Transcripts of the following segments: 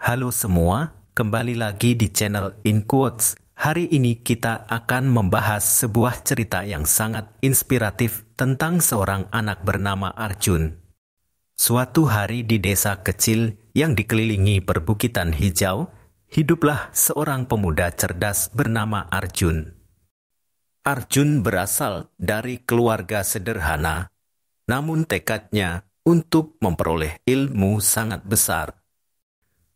Halo semua, kembali lagi di channel In Quotes. Hari ini kita akan membahas sebuah cerita yang sangat inspiratif tentang seorang anak bernama Arjun. Suatu hari di desa kecil yang dikelilingi perbukitan hijau, hiduplah seorang pemuda cerdas bernama Arjun. Arjun berasal dari keluarga sederhana, namun tekadnya untuk memperoleh ilmu sangat besar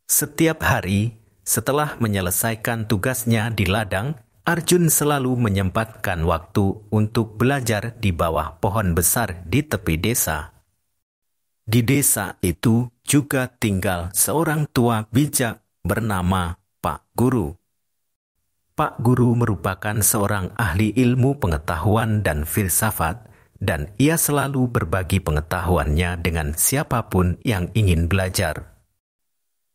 setiap hari, setelah menyelesaikan tugasnya di ladang, Arjun selalu menyempatkan waktu untuk belajar di bawah pohon besar di tepi desa. Di desa itu juga tinggal seorang tua bijak bernama Pak Guru. Pak Guru merupakan seorang ahli ilmu pengetahuan dan filsafat, dan ia selalu berbagi pengetahuannya dengan siapapun yang ingin belajar.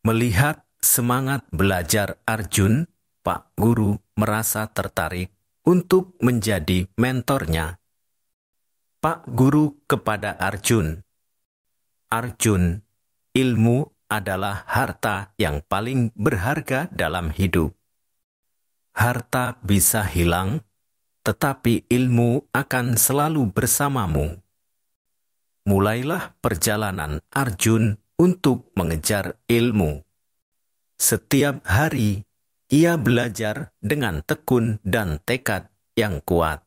Melihat semangat belajar Arjun, Pak Guru merasa tertarik untuk menjadi mentornya. Pak Guru kepada Arjun, Arjun, ilmu adalah harta yang paling berharga dalam hidup. Harta bisa hilang, tetapi ilmu akan selalu bersamamu. Mulailah perjalanan Arjun untuk mengejar ilmu. Setiap hari, ia belajar dengan tekun dan tekad yang kuat.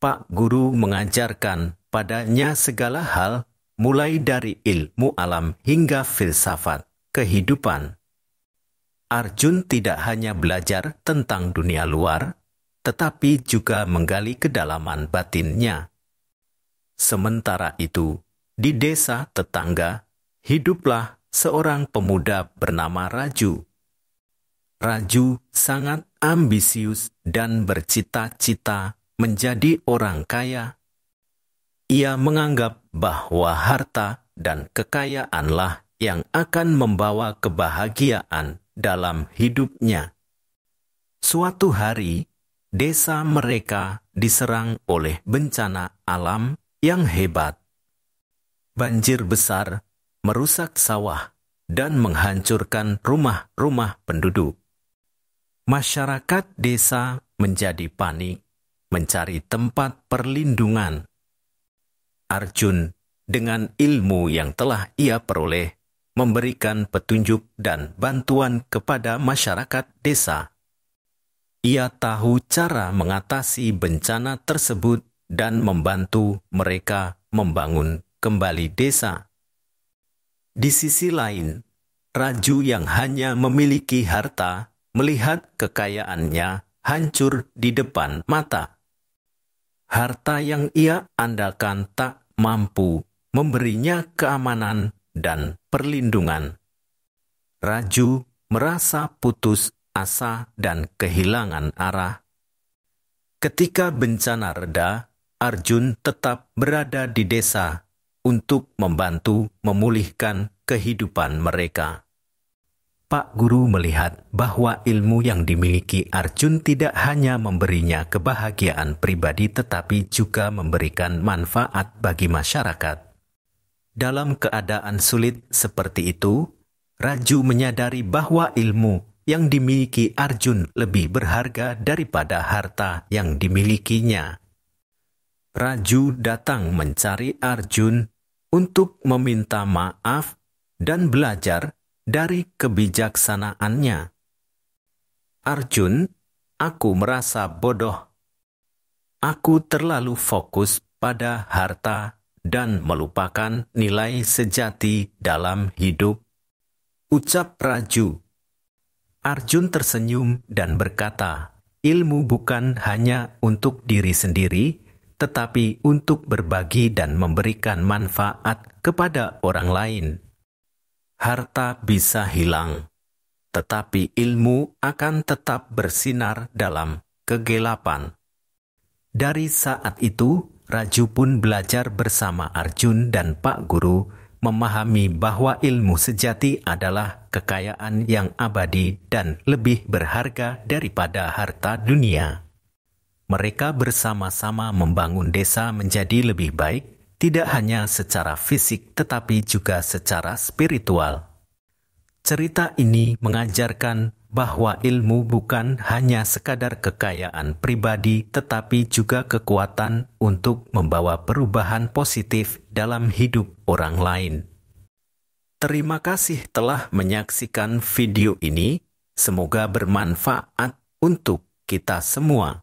Pak Guru mengajarkan padanya segala hal mulai dari ilmu alam hingga filsafat, kehidupan. Arjun tidak hanya belajar tentang dunia luar, tetapi juga menggali kedalaman batinnya. Sementara itu, di desa tetangga hiduplah seorang pemuda bernama Raju. Raju sangat ambisius dan bercita-cita menjadi orang kaya. Ia menganggap bahwa harta dan kekayaanlah yang akan membawa kebahagiaan dalam hidupnya. Suatu hari, desa mereka diserang oleh bencana alam yang hebat. Banjir besar merusak sawah, dan menghancurkan rumah-rumah penduduk. Masyarakat desa menjadi panik, mencari tempat perlindungan. Arjun dengan ilmu yang telah ia peroleh, memberikan petunjuk dan bantuan kepada masyarakat desa. Ia tahu cara mengatasi bencana tersebut dan membantu mereka membangun kembali desa. Di sisi lain, raju yang hanya memiliki harta melihat kekayaannya hancur di depan mata. Harta yang ia andalkan tak mampu memberinya keamanan dan perlindungan. Raju merasa putus asa dan kehilangan arah. Ketika bencana reda, Arjun tetap berada di desa untuk membantu memulihkan kehidupan mereka. Pak Guru melihat bahwa ilmu yang dimiliki Arjun tidak hanya memberinya kebahagiaan pribadi, tetapi juga memberikan manfaat bagi masyarakat. Dalam keadaan sulit seperti itu, Raju menyadari bahwa ilmu yang dimiliki Arjun lebih berharga daripada harta yang dimilikinya. Raju datang mencari Arjun untuk meminta maaf dan belajar dari kebijaksanaannya. Arjun, aku merasa bodoh. Aku terlalu fokus pada harta dan melupakan nilai sejati dalam hidup. Ucap Raju. Arjun tersenyum dan berkata, ilmu bukan hanya untuk diri sendiri, tetapi untuk berbagi dan memberikan manfaat kepada orang lain. Harta bisa hilang, tetapi ilmu akan tetap bersinar dalam kegelapan. Dari saat itu, Raju pun belajar bersama Arjun dan Pak Guru memahami bahwa ilmu sejati adalah kekayaan yang abadi dan lebih berharga daripada harta dunia. Mereka bersama-sama membangun desa menjadi lebih baik, tidak hanya secara fisik tetapi juga secara spiritual. Cerita ini mengajarkan bahwa ilmu bukan hanya sekadar kekayaan pribadi tetapi juga kekuatan untuk membawa perubahan positif dalam hidup orang lain. Terima kasih telah menyaksikan video ini. Semoga bermanfaat untuk kita semua.